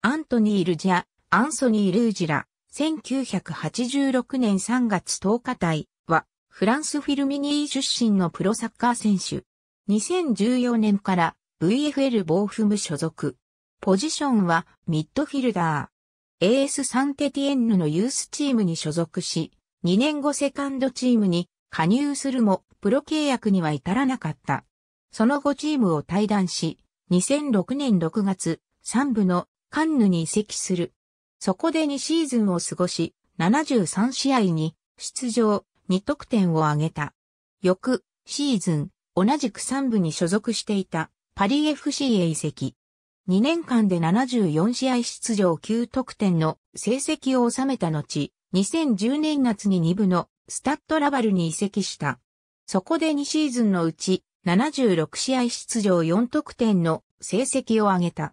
アントニー・ルジャ、アンソニー・ルージラ、1986年3月10日隊は、フランスフィルミニー出身のプロサッカー選手。2014年から VFL ボーフム所属。ポジションはミッドフィルダー。AS サンテティエンヌのユースチームに所属し、2年後セカンドチームに加入するも、プロ契約には至らなかった。その後チームを退団し、2006年6月、3部のカンヌに移籍する。そこで2シーズンを過ごし、73試合に出場、2得点を挙げた。翌シーズン、同じく3部に所属していたパリ FC へ移籍。2年間で74試合出場9得点の成績を収めた後、2010年夏に2部のスタッドラバルに移籍した。そこで2シーズンのうち76試合出場4得点の成績を挙げた。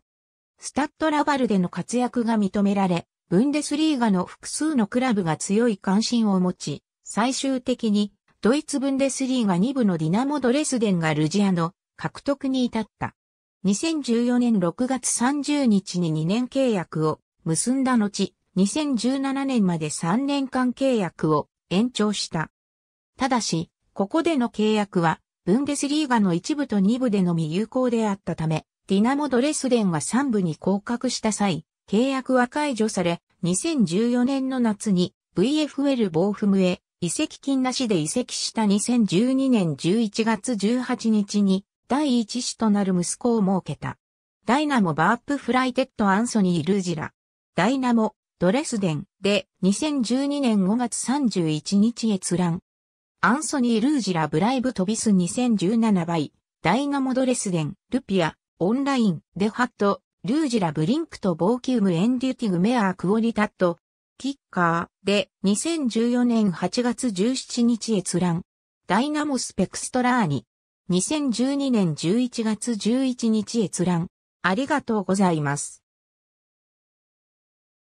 スタッドラバルでの活躍が認められ、ブンデスリーガの複数のクラブが強い関心を持ち、最終的にドイツブンデスリーガ2部のディナモ・ドレスデンがルジアの獲得に至った。2014年6月30日に2年契約を結んだ後、2017年まで3年間契約を延長した。ただし、ここでの契約は、ブンデスリーガの1部と2部でのみ有効であったため、ディナモ・ドレスデンは3部に降格した際、契約は解除され、2014年の夏に VFL ボーフムへ移籍金なしで移籍した2012年11月18日に第一子となる息子を設けた。ダイナモバープフライテッドアンソニー・ルージラ。ダイナモ、ドレスデンで2012年5月31日閲覧。アンソニー・ルージラブライブ飛びす2017倍。ダイナモドレスデン、ルピア、オンライン、デファット、ルージラ・ブリンクとボーキウム・エンデューティグ・メアー・クオリタット、キッカーで2014年8月17日閲覧。ダイナモスペクストラーニ。2012年11月11日閲覧。ありがとうございます。